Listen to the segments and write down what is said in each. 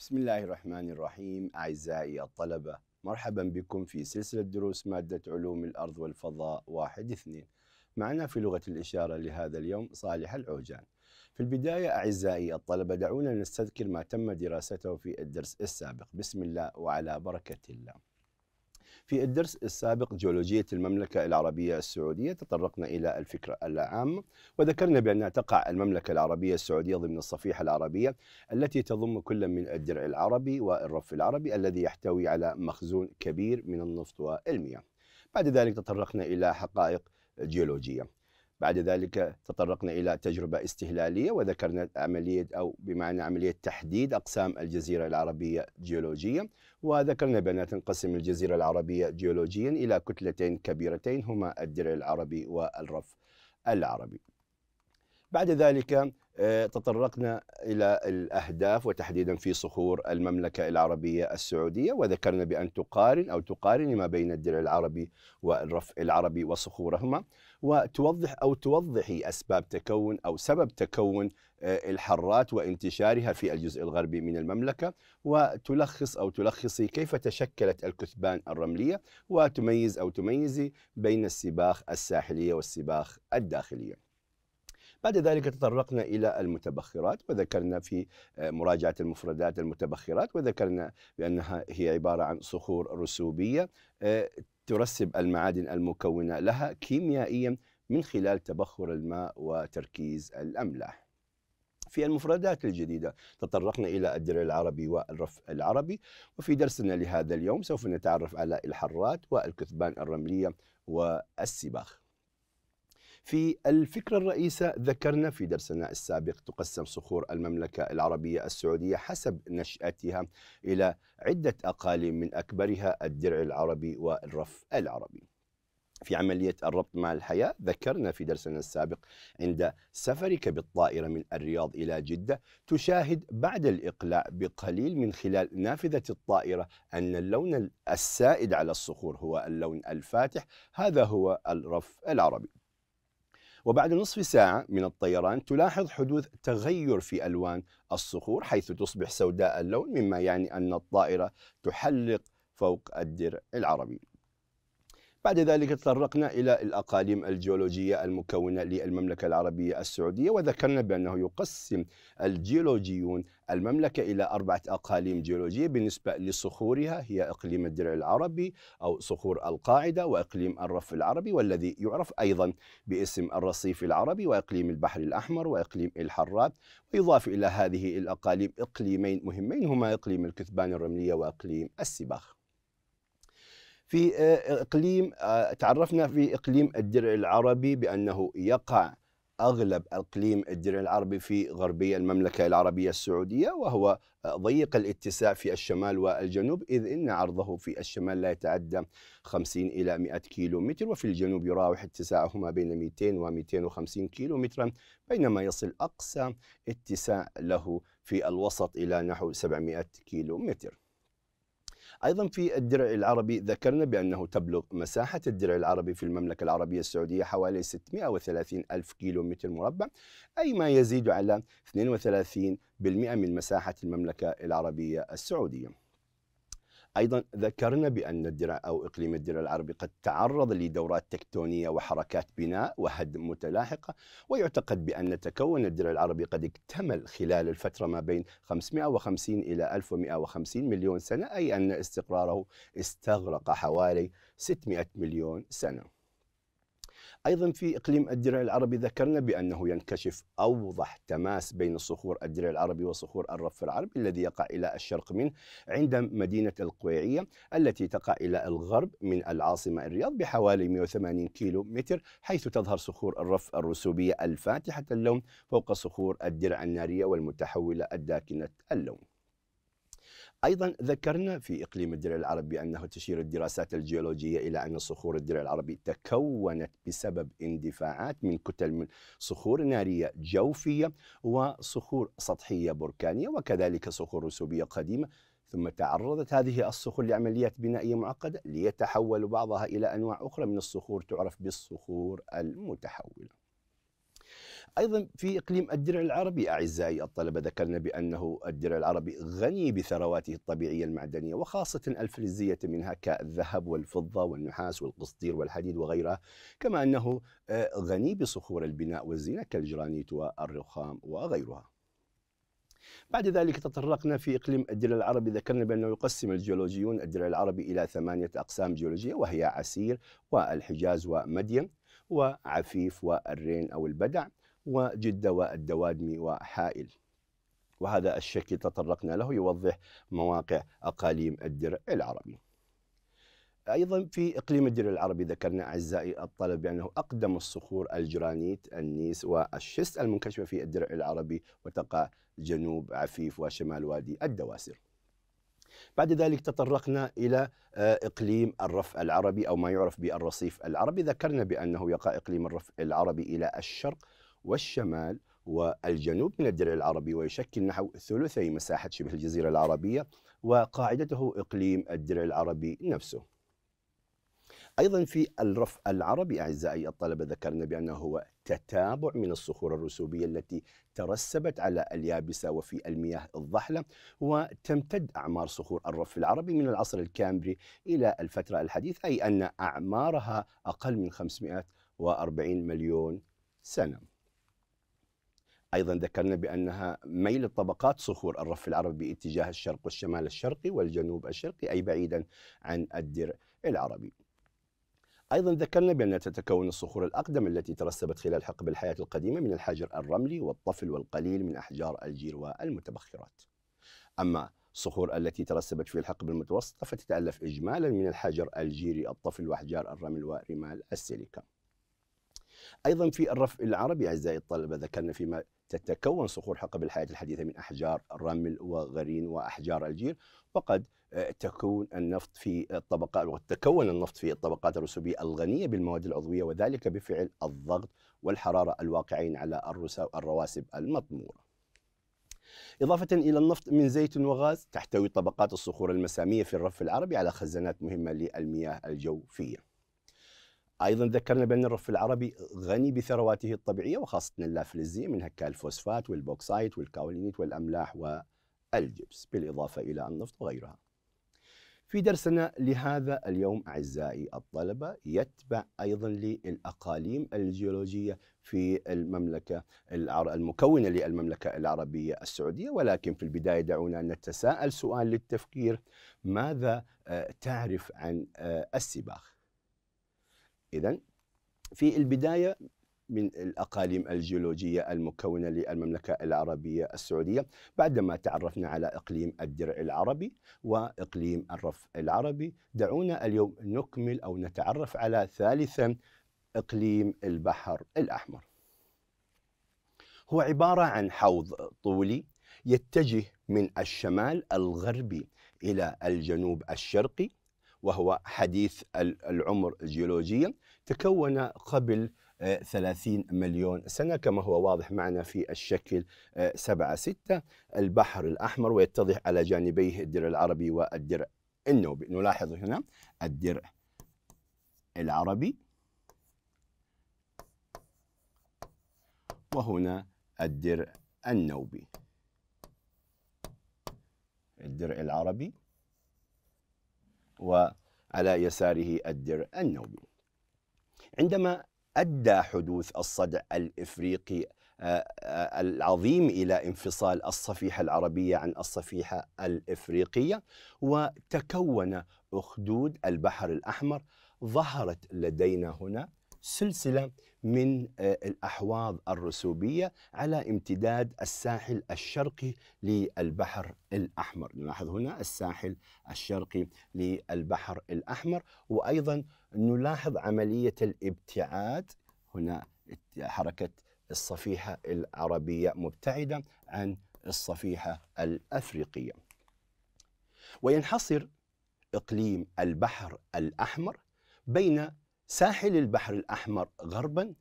بسم الله الرحمن الرحيم أعزائي الطلبة مرحبا بكم في سلسلة دروس مادة علوم الأرض والفضاء واحد اثنين معنا في لغة الإشارة لهذا اليوم صالح العوجان في البداية أعزائي الطلبة دعونا نستذكر ما تم دراسته في الدرس السابق بسم الله وعلى بركة الله في الدرس السابق جيولوجية المملكة العربية السعودية تطرقنا إلى الفكرة العامة وذكرنا بأن تقع المملكة العربية السعودية ضمن الصفيحة العربية التي تضم كل من الدرع العربي والرف العربي الذي يحتوي على مخزون كبير من النفط والمياه بعد ذلك تطرقنا إلى حقائق جيولوجية بعد ذلك تطرقنا إلى تجربة استهلالية وذكرنا عملية أو بمعنى عملية تحديد أقسام الجزيرة العربية جيولوجيا وذكرنا بان تنقسم الجزيرة العربية جيولوجيا إلى كتلتين كبيرتين هما الدرع العربي والرف العربي بعد ذلك آه، تطرقنا إلى الأهداف وتحديدا في صخور المملكة العربية السعودية وذكرنا بأن تقارن أو تقارن ما بين الدرع العربي والرف العربي وصخورهما وتوضح أو توضحي أسباب تكون أو سبب تكون آه، الحرات وانتشارها في الجزء الغربي من المملكة وتلخص أو تلخصي كيف تشكلت الكثبان الرملية وتميز أو تميزي بين السباخ الساحلية والسباخ الداخلية بعد ذلك تطرقنا إلى المتبخرات وذكرنا في آه، مراجعة المفردات المتبخرات وذكرنا بأنها هي عبارة عن صخور رسوبية آه، ترسب المعادن المكونة لها كيميائيا من خلال تبخر الماء وتركيز الأملاح في المفردات الجديدة تطرقنا إلى الدرع العربي والرف العربي وفي درسنا لهذا اليوم سوف نتعرف على الحرات والكثبان الرملية والسباخ في الفكرة الرئيسة ذكرنا في درسنا السابق تقسم صخور المملكة العربية السعودية حسب نشأتها إلى عدة أقاليم من أكبرها الدرع العربي والرف العربي في عملية الربط مع الحياة ذكرنا في درسنا السابق عند سفرك بالطائرة من الرياض إلى جدة تشاهد بعد الإقلاع بقليل من خلال نافذة الطائرة أن اللون السائد على الصخور هو اللون الفاتح هذا هو الرف العربي وبعد نصف ساعة من الطيران تلاحظ حدوث تغير في ألوان الصخور حيث تصبح سوداء اللون مما يعني أن الطائرة تحلق فوق الدرع العربي بعد ذلك تطرقنا إلى الأقاليم الجيولوجية المكونة للمملكة العربية السعودية وذكرنا بأنه يقسم الجيولوجيون المملكة إلى أربعة أقاليم جيولوجية بالنسبة لصخورها هي إقليم الدرع العربي أو صخور القاعدة وإقليم الرف العربي والذي يعرف أيضا باسم الرصيف العربي وإقليم البحر الأحمر وإقليم الحرات ويضاف إلى هذه الأقاليم إقليمين مهمين هما إقليم الكثبان الرملية وإقليم السباخ في آه، اقليم آه، تعرفنا في اقليم الدرع العربي بانه يقع اغلب اقليم الدرع العربي في غربي المملكه العربيه السعوديه وهو آه، ضيق الاتساع في الشمال والجنوب اذ ان عرضه في الشمال لا يتعدى 50 الى 100 كيلو متر وفي الجنوب يراوح اتساعه ما بين 200 و 250 كيلو مترا بينما يصل اقصى اتساع له في الوسط الى نحو 700 كيلو متر. أيضا في الدرع العربي ذكرنا بأنه تبلغ مساحة الدرع العربي في المملكة العربية السعودية حوالي 630 ألف كيلو متر مربع أي ما يزيد على 32% من مساحة المملكة العربية السعودية أيضا ذكرنا بأن الدرع أو إقليم الدرع العربي قد تعرض لدورات تكتونية وحركات بناء وهدم متلاحقة ويعتقد بأن تكون الدرع العربي قد اكتمل خلال الفترة ما بين 550 إلى 1150 مليون سنة أي أن استقراره استغرق حوالي 600 مليون سنة أيضا في إقليم الدرع العربي ذكرنا بأنه ينكشف أوضح تماس بين صخور الدرع العربي وصخور الرف العربي الذي يقع إلى الشرق منه عند مدينة القويعية التي تقع إلى الغرب من العاصمة الرياض بحوالي 180 كيلو متر حيث تظهر صخور الرف الرسوبية الفاتحة اللون فوق صخور الدرع النارية والمتحولة الداكنة اللون ايضا ذكرنا في اقليم الدرع العربي انه تشير الدراسات الجيولوجيه الى ان صخور الدرع العربي تكونت بسبب اندفاعات من كتل من صخور ناريه جوفيه وصخور سطحيه بركانيه وكذلك صخور رسوبيه قديمه ثم تعرضت هذه الصخور لعمليات بنائيه معقده ليتحول بعضها الى انواع اخرى من الصخور تعرف بالصخور المتحوله أيضا في إقليم الدرع العربي أعزائي الطلبة ذكرنا بأنه الدرع العربي غني بثرواته الطبيعية المعدنية وخاصة الفلزية منها كالذهب والفضة والنحاس والقسطير والحديد وغيرها كما أنه آه، غني بصخور البناء والزينة كالجرانيت والرخام وغيرها بعد ذلك تطرقنا في إقليم الدرع العربي ذكرنا بأنه يقسم الجيولوجيون الدرع العربي إلى ثمانية أقسام جيولوجية وهي عسير والحجاز ومدين وعفيف والرين أو البدع وجدة والدوادمي وحائل وهذا الشكل تطرقنا له يوضح مواقع أقاليم الدرع العربي أيضا في إقليم الدرع العربي ذكرنا أعزائي الطلب بأنه أقدم الصخور الجرانيت النيس والشست المنكشفة في الدرع العربي وتقع جنوب عفيف وشمال وادي الدواسر بعد ذلك تطرقنا إلى آه، إقليم الرف العربي أو ما يعرف بالرصيف العربي ذكرنا بأنه يقع إقليم الرف العربي إلى الشرق والشمال والجنوب من الدرع العربي ويشكل نحو ثلثي مساحة شبه الجزيرة العربية وقاعدته إقليم الدرع العربي نفسه أيضا في الرف العربي أعزائي الطلبة ذكرنا بأنه هو تتابع من الصخور الرسوبية التي ترسبت على اليابسة وفي المياه الضحلة وتمتد أعمار صخور الرف العربي من العصر الكامبري إلى الفترة الحديثة أي أن أعمارها أقل من 540 مليون سنة أيضا ذكرنا بأنها ميل الطبقات صخور الرف العربي باتجاه الشرق والشمال الشرقي والجنوب الشرقي أي بعيدا عن الدرع العربي أيضا ذكرنا بأن تتكون الصخور الأقدم التي ترسبت خلال حقب الحياة القديمة من الحجر الرملي والطفل والقليل من أحجار الجير والمتبخرات. أما الصخور التي ترسبت في الحقب المتوسطة فتتألف إجمالا من الحجر الجيري الطفل وأحجار الرمل ورمال السيليكا أيضا في الرف العربي أعزائي الطلبة ذكرنا فيما تتكون صخور حقب الحياة الحديثة من أحجار الرمل وغرين وأحجار الجير وقد آه، تكون النفط في الطبقات وتكون النفط في الطبقات الرسوبية الغنية بالمواد العضوية وذلك بفعل الضغط والحرارة الواقعين على الرواسب المطمورة إضافة إلى النفط من زيت وغاز تحتوي طبقات الصخور المسامية في الرف العربي على خزانات مهمة للمياه الجوفية ايضا ذكرنا بان الرف العربي غني بثرواته الطبيعيه وخاصه اللافلزيه منها كالفوسفات والبوكسايت والكاولينيت والاملاح والجبس بالاضافه الى النفط وغيرها. في درسنا لهذا اليوم اعزائي الطلبه يتبع ايضا للاقاليم الجيولوجيه في المملكه المكونه للمملكه العربيه السعوديه ولكن في البدايه دعونا نتساءل سؤال للتفكير ماذا آه، تعرف عن آه، السباخ؟ إذا في البداية من الأقاليم الجيولوجية المكونة للمملكة العربية السعودية بعدما تعرفنا على إقليم الدرع العربي وإقليم الرف العربي دعونا اليوم نكمل أو نتعرف على ثالثا إقليم البحر الأحمر هو عبارة عن حوض طولي يتجه من الشمال الغربي إلى الجنوب الشرقي وهو حديث العمر جيولوجيا تكون قبل 30 آه، مليون سنة كما هو واضح معنا في الشكل 7 آه، 6 البحر الأحمر ويتضح على جانبيه الدرع العربي والدرع النوبي نلاحظ هنا الدرع العربي وهنا الدرع النوبي الدرع العربي وعلى يساره الدرع النوبي عندما أدى حدوث الصدع الإفريقي آه، آه، العظيم إلى انفصال الصفيحة العربية عن الصفيحة الإفريقية وتكون أخدود البحر الأحمر ظهرت لدينا هنا سلسلة من آه، الأحواض الرسوبية على امتداد الساحل الشرقي للبحر الأحمر نلاحظ هنا الساحل الشرقي للبحر الأحمر وأيضا نلاحظ عملية الابتعاد هنا حركة الصفيحة العربية مبتعدة عن الصفيحة الأفريقية وينحصر إقليم البحر الأحمر بين ساحل البحر الأحمر غربا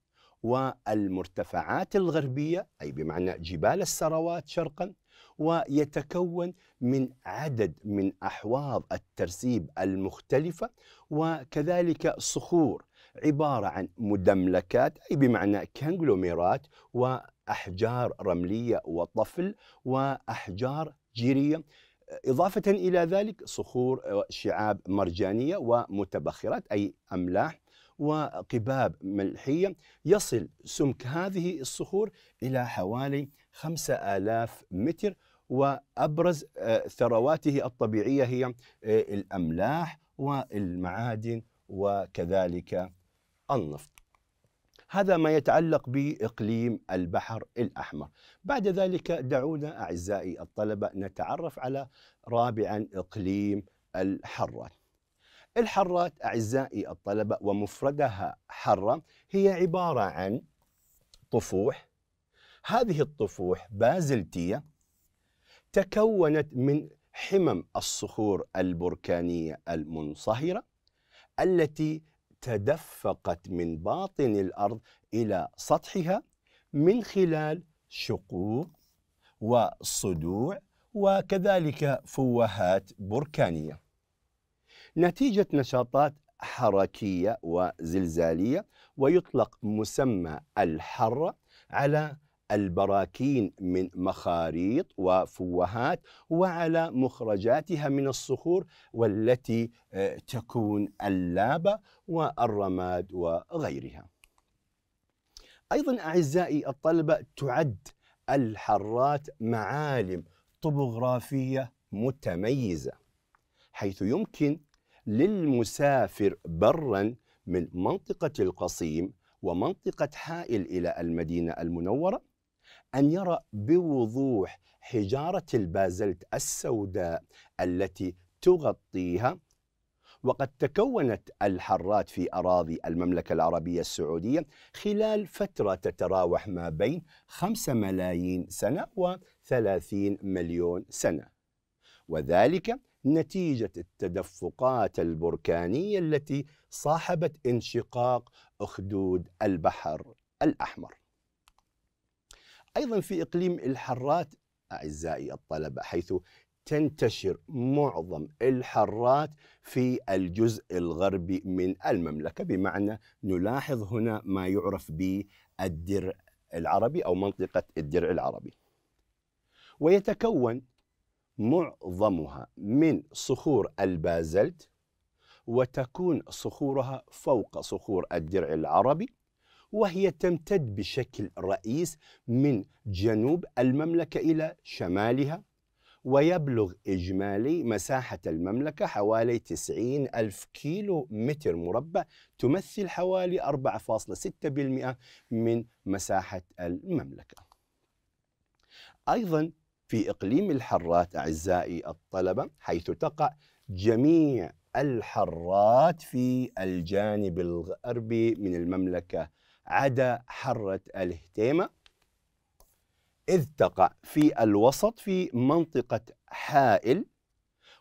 والمرتفعات الغربية أي بمعنى جبال السروات شرقا ويتكون من عدد من أحواض الترسيب المختلفة وكذلك صخور عبارة عن مدملكات أي بمعنى كانجلوميرات وأحجار رملية وطفل وأحجار جيرية إضافة إلى ذلك صخور آه، شعاب مرجانية ومتبخرات أي أملاح وقباب ملحية يصل سمك هذه الصخور إلى حوالي 5000 متر وأبرز آه، ثرواته الطبيعية هي آه، الأملاح والمعادن وكذلك النفط هذا ما يتعلق بإقليم البحر الأحمر بعد ذلك دعونا أعزائي الطلبة نتعرف على رابعا إقليم الحرات الحرات أعزائي الطلبة ومفردها حرة هي عبارة عن طفوح هذه الطفوح بازلتية تكونت من حمم الصخور البركانية المنصهرة التي تدفقت من باطن الأرض إلى سطحها من خلال شقوق وصدوع وكذلك فوهات بركانيه نتيجة نشاطات حركية وزلزالية ويطلق مسمى الحرة على البراكين من مخاريط وفوهات وعلى مخرجاتها من الصخور والتي آه، تكون اللابة والرماد وغيرها أيضا أعزائي الطلبة تعد الحرات معالم طبوغرافية متميزة حيث يمكن للمسافر برا من منطقة القصيم ومنطقة حائل إلى المدينة المنورة أن يرى بوضوح حجارة البازلت السوداء التي تغطيها وقد تكونت الحرات في أراضي المملكة العربية السعودية خلال فترة تتراوح ما بين 5 ملايين سنة و 30 مليون سنة وذلك نتيجة التدفقات البركانية التي صاحبت انشقاق أخدود البحر الأحمر أيضا في إقليم الحرات أعزائي الطلبة حيث تنتشر معظم الحرات في الجزء الغربي من المملكة بمعنى نلاحظ هنا ما يعرف بالدرع العربي أو منطقة الدرع العربي ويتكون معظمها من صخور البازلت وتكون صخورها فوق صخور الدرع العربي وهي تمتد بشكل رئيس من جنوب المملكة إلى شمالها ويبلغ إجمالي مساحة المملكة حوالي 90 ألف كيلو متر مربع تمثل حوالي 4.6% من مساحة المملكة أيضا في إقليم الحرات أعزائي الطلبة حيث تقع جميع الحرات في الجانب الغربي من المملكة عدا حرة الهتيمة إذ تقع في الوسط في منطقة حائل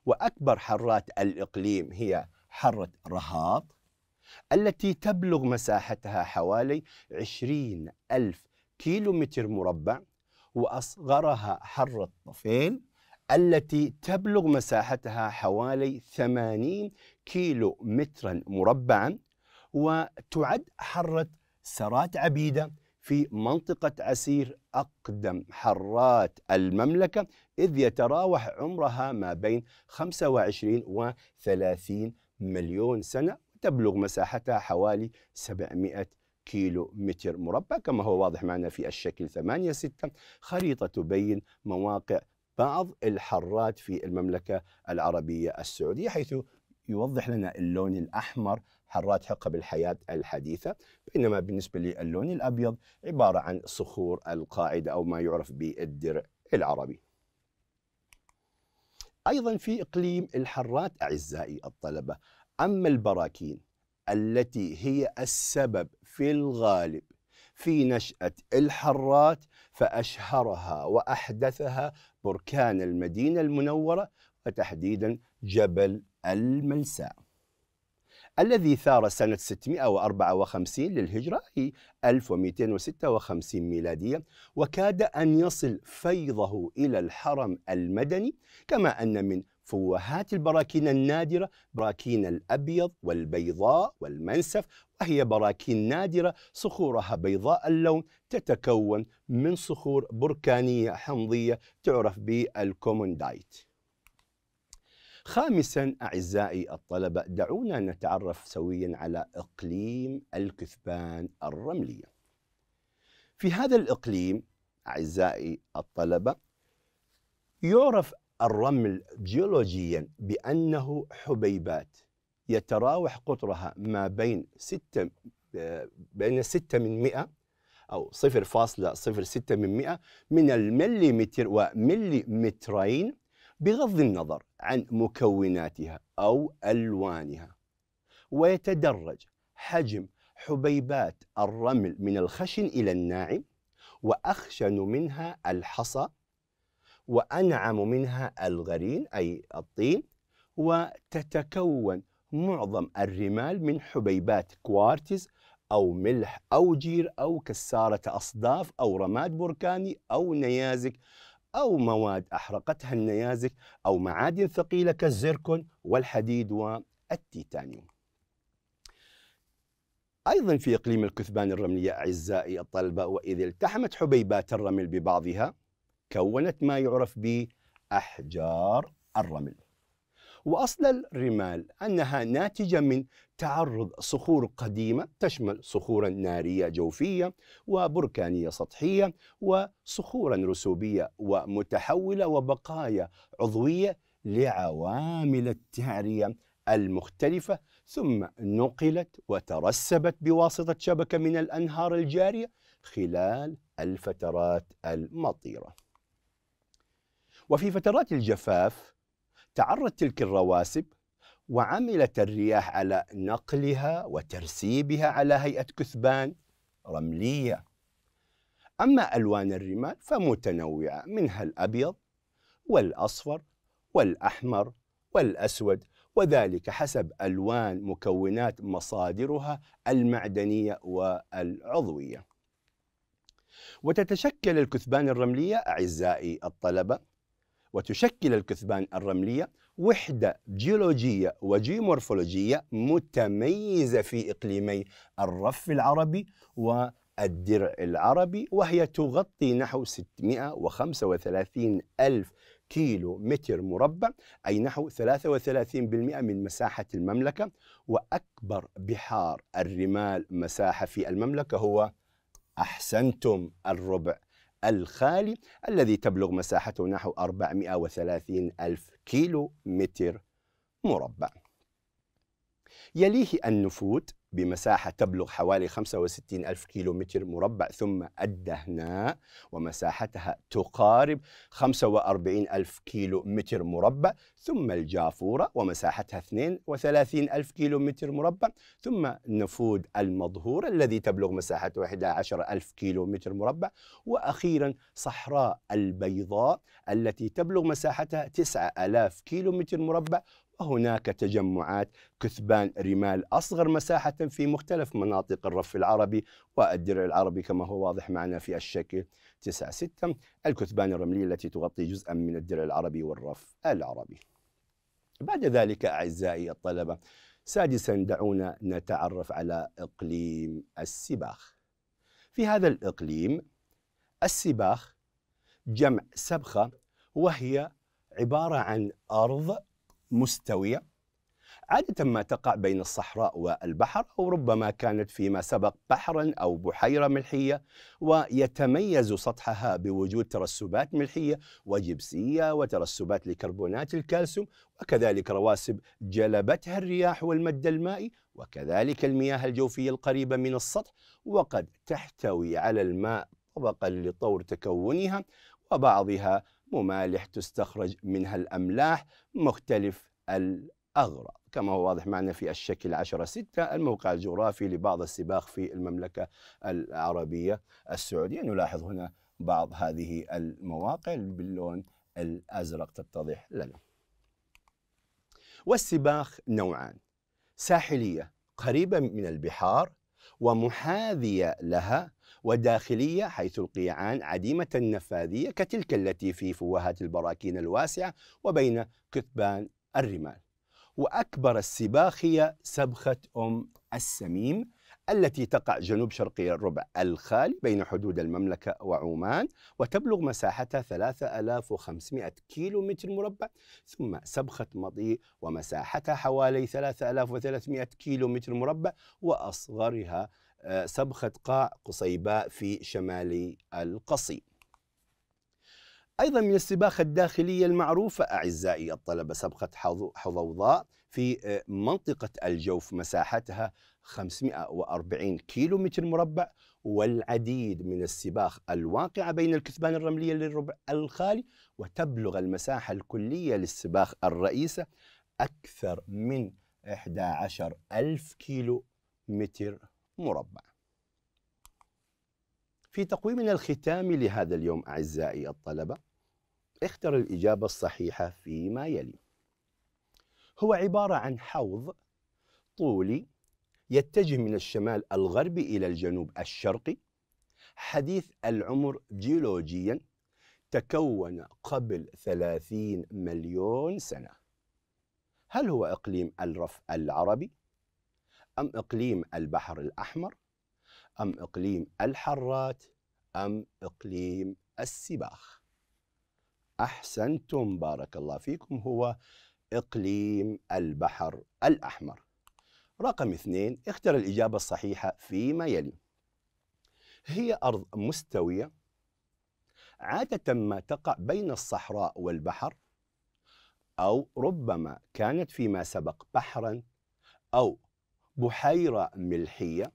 وأكبر حرات الإقليم هي حرة رهاط التي تبلغ مساحتها حوالي 20 ألف كيلو متر مربع وأصغرها حر الطفيل التي تبلغ مساحتها حوالي 80 كيلو مترا مربعا وتعد حرة سرات عبيدة في منطقة عسير أقدم حرات المملكة إذ يتراوح عمرها ما بين 25 و 30 مليون سنة تبلغ مساحتها حوالي 700 كيلو متر مربع كما هو واضح معنا في الشكل 8 6 خريطة تبين مواقع بعض الحرات في المملكة العربية السعودية حيث يوضح لنا اللون الأحمر حرات حقب الحياة الحديثة بينما بالنسبة للون الأبيض عبارة عن صخور القاعدة أو ما يعرف بالدرع العربي أيضا في إقليم الحرات أعزائي الطلبة أما البراكين التي هي السبب في الغالب في نشأة الحرات فأشهرها وأحدثها بركان المدينة المنورة وتحديدا جبل الملساء الذي ثار سنة 654 للهجرة أي 1256 ميلادية وكاد أن يصل فيضه إلى الحرم المدني كما أن من فوهات البراكين النادرة براكين الأبيض والبيضاء والمنسف وهي براكين نادرة صخورها بيضاء اللون تتكون من صخور بركانية حمضية تعرف بالكوموندايت خامسا أعزائي الطلبة دعونا نتعرف سويا على إقليم الكثبان الرملية في هذا الإقليم أعزائي الطلبة يعرف الرمل جيولوجيا بأنه حبيبات يتراوح قطرها ما بين 6 آه، بين 6 من 100 أو 0.06 من 100 من المليمتر ومليمترين بغض النظر عن مكوناتها أو ألوانها ويتدرج حجم حبيبات الرمل من الخشن إلى الناعم وأخشن منها الحصى وأنعم منها الغرين أي الطين وتتكون معظم الرمال من حبيبات كوارتز أو ملح أو جير أو كسارة أصداف أو رماد بركاني أو نيازك أو مواد أحرقتها النيازك أو معادن ثقيلة كالزركون والحديد والتيتانيوم أيضا في إقليم الكثبان الرملية أعزائي الطلبة وإذا التحمت حبيبات الرمل ببعضها كونت ما يعرف بأحجار الرمل وأصل الرمال أنها ناتجة من تعرض صخور قديمة تشمل صخورا نارية جوفية وبركانية سطحية وصخورا رسوبية ومتحولة وبقايا عضوية لعوامل التعرية المختلفة ثم نقلت وترسبت بواسطة شبكة من الأنهار الجارية خلال الفترات المطيرة وفي فترات الجفاف تعرضت تلك الرواسب وعملت الرياح على نقلها وترسيبها على هيئة كثبان رملية أما ألوان الرمال فمتنوعة منها الأبيض والأصفر والأحمر والأسود وذلك حسب ألوان مكونات مصادرها المعدنية والعضوية وتتشكل الكثبان الرملية أعزائي الطلبة وتشكل الكثبان الرملية وحدة جيولوجية وجيومورفولوجية متميزة في إقليمي الرف العربي والدرع العربي وهي تغطي نحو 635 ألف كيلو متر مربع أي نحو 33% من مساحة المملكة وأكبر بحار الرمال مساحة في المملكة هو أحسنتم الربع الخالي الذي تبلغ مساحته نحو 430 ألف كيلو متر مربع يليه النفوت بمساحة تبلغ حوالي 65 ألف كيلو متر مربع ثم الدهناء ومساحتها تقارب 45 ألف كيلو متر مربع ثم الجافورة ومساحتها 32 ألف كيلو متر مربع ثم نفود المظهور الذي تبلغ مساحته 11 ألف كيلو متر مربع وأخيرا صحراء البيضاء التي تبلغ مساحتها 9000 كيلو متر مربع وهناك تجمعات كثبان رمال أصغر مساحة في مختلف مناطق الرف العربي والدرع العربي كما هو واضح معنا في الشكل 9-6 الكثبان الرملية التي تغطي جزءا من الدرع العربي والرف العربي بعد ذلك أعزائي الطلبة سادسا دعونا نتعرف على إقليم السباخ في هذا الإقليم السباخ جمع سبخة وهي عبارة عن أرض مستوية عادة ما تقع بين الصحراء والبحر أو ربما كانت فيما سبق بحرا أو بحيرة ملحية ويتميز سطحها بوجود ترسبات ملحية وجبسية وترسبات لكربونات الكالسيوم وكذلك رواسب جلبتها الرياح والمد المائي وكذلك المياه الجوفية القريبة من السطح وقد تحتوي على الماء طبقا لطور تكونها وبعضها ممالح تستخرج منها الأملاح مختلف الأغراض كما هو واضح معنا في الشكل 10 6 الموقع الجغرافي لبعض السباق في المملكة العربية السعودية نلاحظ هنا بعض هذه المواقع باللون الأزرق تتضح لنا والسباق نوعان ساحلية قريبة من البحار ومحاذية لها وداخلية حيث القيعان عديمة النفاذية كتلك التي في فوهات البراكين الواسعة وبين كثبان الرمال وأكبر السباخية سبخة أم السميم التي تقع جنوب شرقي الربع الخالي بين حدود المملكة وعمان وتبلغ مساحتها 3500 كيلو متر مربع ثم سبخة مضي ومساحتها حوالي 3300 كيلو متر مربع وأصغرها سبخة قاع قصيباء في شمال القصي أيضا من السباخة الداخلية المعروفة أعزائي الطلبة سبخة حظوظاء في آه، منطقة الجوف مساحتها 540 كيلو متر مربع والعديد من السباخ الواقعة بين الكثبان الرملية للربع الخالي وتبلغ المساحة الكلية للسباخ الرئيسة أكثر من 11 ألف كيلو متر مربع في تقويمنا الختامي لهذا اليوم أعزائي الطلبة اختر الإجابة الصحيحة فيما يلي هو عبارة عن حوض طولي يتجه من الشمال الغربي إلى الجنوب الشرقي حديث العمر جيولوجيا تكون قبل 30 مليون سنة هل هو إقليم الرف العربي أم إقليم البحر الأحمر أم إقليم الحرات أم إقليم السباخ أحسنتم بارك الله فيكم هو إقليم البحر الأحمر رقم اثنين اختر الإجابة الصحيحة فيما يلي هي أرض مستوية عادة ما تقع بين الصحراء والبحر أو ربما كانت فيما سبق بحرا أو بحيرة ملحية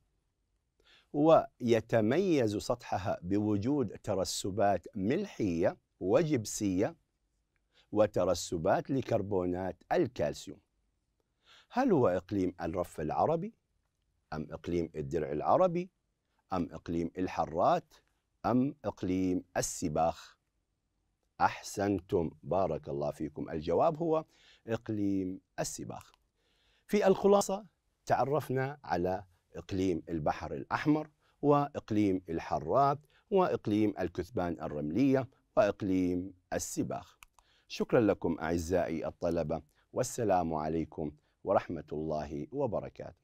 ويتميز سطحها بوجود ترسبات ملحية وجبسية وترسبات لكربونات الكالسيوم هل هو إقليم الرف العربي أم إقليم الدرع العربي أم إقليم الحرات أم إقليم السباخ أحسنتم بارك الله فيكم الجواب هو إقليم السباخ في الخلاصة تعرفنا على إقليم البحر الأحمر وإقليم الحرات وإقليم الكثبان الرملية وإقليم السباخ شكرا لكم أعزائي الطلبة والسلام عليكم ورحمة الله وبركاته